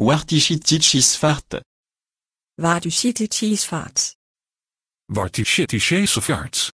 Wartichitichesvaart. Wartichitichesvaart. Wartichitichesvaart.